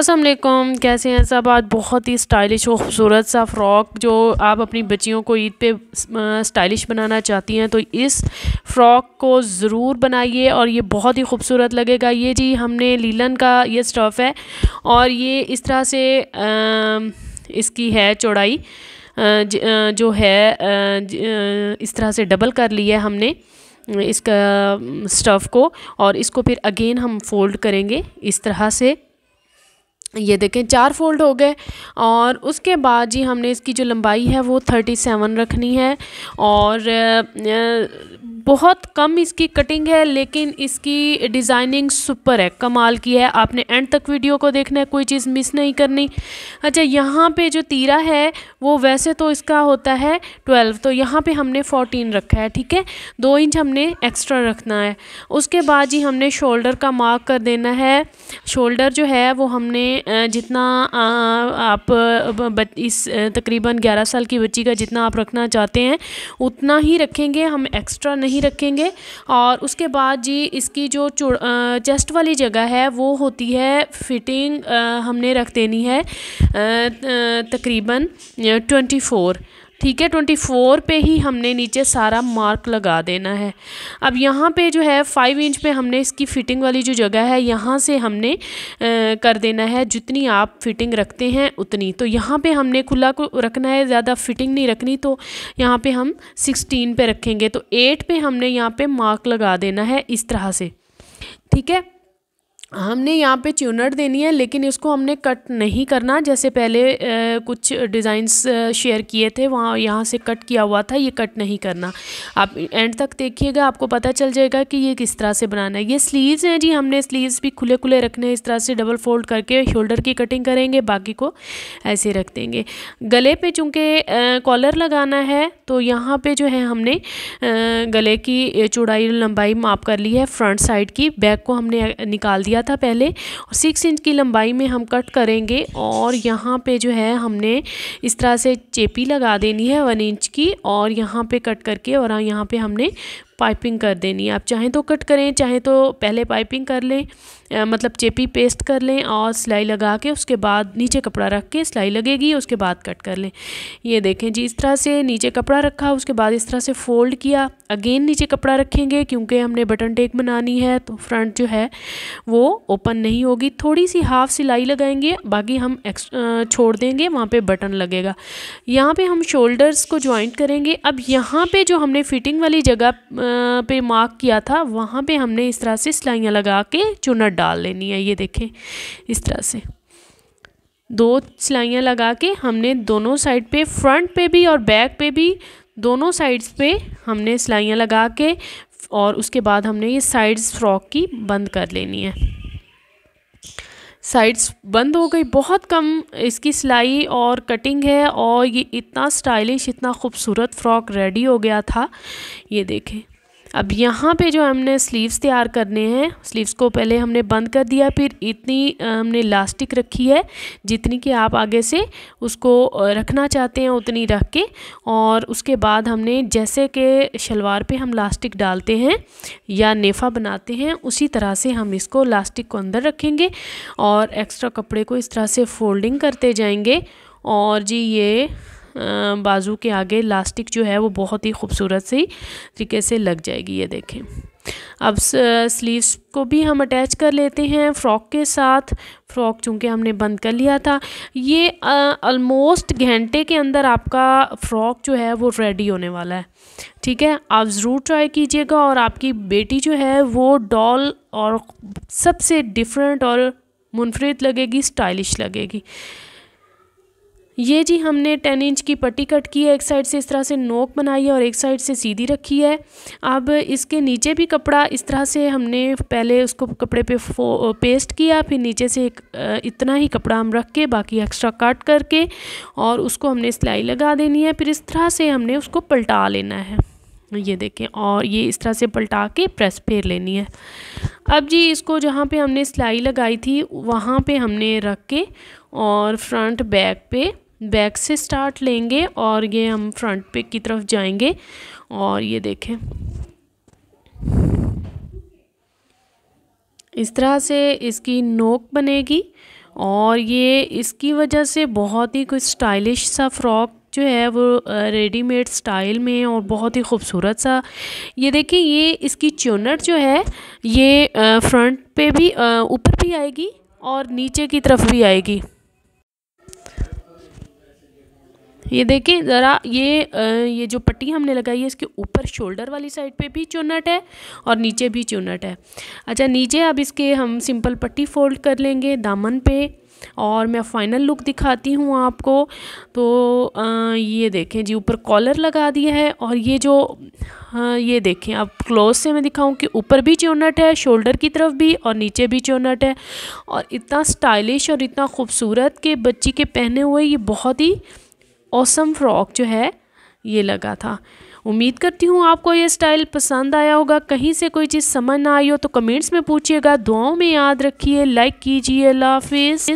असलम कैसे हैं सब आज बहुत ही स्टाइलिश और खूबसूरत सा फ़्रॉक जो आप अपनी बच्चियों को ईद पे स्टाइलिश बनाना चाहती हैं तो इस फ़्रॉक को ज़रूर बनाइए और ये बहुत ही खूबसूरत लगेगा ये जी हमने लीलन का ये स्टफ़ है और ये इस तरह से आ, इसकी है चौड़ाई जो है इस तरह से डबल कर ली है हमने इसका स्टफ़ को और इसको फिर अगेन हम फोल्ड करेंगे इस तरह से ये देखें चार फोल्ड हो गए और उसके बाद जी हमने इसकी जो लंबाई है वो थर्टी सेवन रखनी है और बहुत कम इसकी कटिंग है लेकिन इसकी डिज़ाइनिंग सुपर है कमाल की है आपने एंड तक वीडियो को देखना है कोई चीज़ मिस नहीं करनी अच्छा यहाँ पे जो तीरा है वो वैसे तो इसका होता है ट्वेल्व तो यहाँ पे हमने फोटीन रखा है ठीक है दो इंच हमने एक्स्ट्रा रखना है उसके बाद जी हमने शोल्डर का मार्क कर देना है शोल्डर जो है वो हमने जितना आप इस तकरीबन ग्यारह साल की बच्ची का जितना आप रखना चाहते हैं उतना ही रखेंगे हम एक्स्ट्रा नहीं ही रखेंगे और उसके बाद जी इसकी जो चेस्ट वाली जगह है वो होती है फिटिंग हमने रख देनी है तकरीबन ट्वेंटी फोर ठीक है ट्वेंटी फोर पे ही हमने नीचे सारा मार्क लगा देना है अब यहाँ पे जो है फाइव इंच पे हमने इसकी फ़िटिंग वाली जो जगह है यहाँ से हमने आ, कर देना है जितनी आप फिटिंग रखते हैं उतनी तो यहाँ पे हमने खुला को रखना है ज़्यादा फिटिंग नहीं रखनी तो यहाँ पे हम सिक्सटीन पे रखेंगे तो एट पे हमने यहाँ पर मार्क लगा देना है इस तरह से ठीक है हमने यहाँ पे ट्यूनर देनी है लेकिन इसको हमने कट नहीं करना जैसे पहले ए, कुछ डिज़ाइंस शेयर किए थे वहाँ यहाँ से कट किया हुआ था ये कट नहीं करना आप एंड तक देखिएगा आपको पता चल जाएगा कि ये किस तरह से बनाना है ये स्लीव्स हैं जी हमने स्लीव्स भी खुले खुले रखने हैं इस तरह से डबल फोल्ड करके शोल्डर की कटिंग करेंगे बाकी को ऐसे रख देंगे गले पर चूँकि कॉलर लगाना है तो यहाँ पर जो है हमने आ, गले की चौड़ाई लंबाई माप कर ली है फ्रंट साइड की बैक को हमने निकाल दिया लिया था पहले और सिक्स इंच की लंबाई में हम कट करेंगे और यहाँ पे जो है हमने इस तरह से चेपी लगा देनी है वन इंच की और यहाँ पे कट करके और यहाँ पे हमने पाइपिंग कर देनी है आप चाहें तो कट करें चाहें तो पहले पाइपिंग कर लें आ, मतलब चेपी पेस्ट कर लें और सिलाई लगा के उसके बाद नीचे कपड़ा रख के सिलाई लगेगी उसके बाद कट कर लें ये देखें जी इस तरह से नीचे कपड़ा रखा उसके बाद इस तरह से फोल्ड किया अगेन नीचे कपड़ा रखेंगे क्योंकि हमने बटन टेक बनानी है तो फ्रंट जो है वो ओपन नहीं होगी थोड़ी सी हाफ सिलाई लगाएंगे बाकी हम छोड़ देंगे वहाँ पे बटन लगेगा यहाँ पे हम शोल्डर्स को ज्वाइंट करेंगे अब यहाँ पे जो हमने फिटिंग वाली जगह पे मार्क किया था वहाँ पे हमने इस तरह से सिलाइयाँ लगा के चुनट डाल लेनी है ये देखें इस तरह से दो सिलाइयाँ लगा के हमने दोनों साइड पे फ्रंट पे भी और बैक पे भी दोनों साइड्स पे हमने सिलाइयाँ लगा के और उसके बाद हमने ये साइड्स फ्रॉक की बंद कर लेनी है साइड्स बंद हो गई बहुत कम इसकी सिलाई और कटिंग है और ये इतना स्टाइलिश इतना खूबसूरत फ़्रॉक रेडी हो गया था ये देखें अब यहाँ पे जो हमने स्लीव्स तैयार करने हैं स्लीव्स को पहले हमने बंद कर दिया फिर इतनी हमने लास्टिक रखी है जितनी कि आप आगे से उसको रखना चाहते हैं उतनी रख के और उसके बाद हमने जैसे कि शलवार पे हम लास्टिक डालते हैं या नेफा बनाते हैं उसी तरह से हम इसको लास्टिक को अंदर रखेंगे और एक्स्ट्रा कपड़े को इस तरह से फोल्डिंग करते जाएंगे और जी ये बाजू के आगे लास्टिक जो है वो बहुत ही खूबसूरत सी तरीके से लग जाएगी ये देखें अब स्लीव्स को भी हम अटैच कर लेते हैं फ़्रॉक के साथ फ़्रॉक चूँकि हमने बंद कर लिया था ये ऑलमोस्ट घंटे के अंदर आपका फ़्रॉक जो है वो रेडी होने वाला है ठीक है आप ज़रूर ट्राई कीजिएगा और आपकी बेटी जो है वो डॉल और सबसे डिफरेंट और मुनफरद लगेगी स्टाइलिश लगेगी ये जी हमने टेन इंच की पट्टी कट की है एक साइड से इस तरह से नोक बनाई है और एक साइड से सीधी रखी है अब इसके नीचे भी कपड़ा इस तरह से हमने पहले उसको कपड़े पे पेस्ट किया फिर नीचे से एक इतना ही कपड़ा हम रख के बाकी एक्स्ट्रा कट करके और उसको हमने सिलाई लगा देनी है फिर इस तरह से हमने उसको पलटा लेना है ये देखें और ये इस तरह से पलटा के प्रेस फेर लेनी है अब जी इसको जहाँ पे हमने सिलाई लगाई थी वहाँ पे हमने रख के और फ्रंट बैक पे बैक से स्टार्ट लेंगे और ये हम फ्रंट पे की तरफ जाएंगे और ये देखें इस तरह से इसकी नोक बनेगी और ये इसकी वजह से बहुत ही कुछ स्टाइलिश सा फ्रॉक जो है वो रेडीमेड स्टाइल में और बहुत ही खूबसूरत सा ये देखें ये इसकी च्यूनर जो है ये फ्रंट पे भी ऊपर भी आएगी और नीचे की तरफ भी आएगी ये देखिए ज़रा ये ये जो पट्टी हमने लगाई है इसके ऊपर शोल्डर वाली साइड पे भी चुनट है और नीचे भी चुनट है अच्छा नीचे अब इसके हम सिंपल पट्टी फोल्ड कर लेंगे दामन पे और मैं फाइनल लुक दिखाती हूँ आपको तो आ, ये देखें जी ऊपर कॉलर लगा दिया है और ये जो आ, ये देखें अब क्लोज से मैं दिखाऊँ कि ऊपर भी चोनट है शोल्डर की तरफ भी और नीचे भी चोनट है और इतना स्टाइलिश और इतना खूबसूरत के बच्ची के पहने हुए ये बहुत ही औसम फ्रॉक जो है ये लगा था उम्मीद करती हूँ आपको ये स्टाइल पसंद आया होगा कहीं से कोई चीज़ समझ ना आई हो तो कमेंट्स में पूछिएगा दुआओं में याद रखिए लाइक कीजिए अल्लाह हाफिज़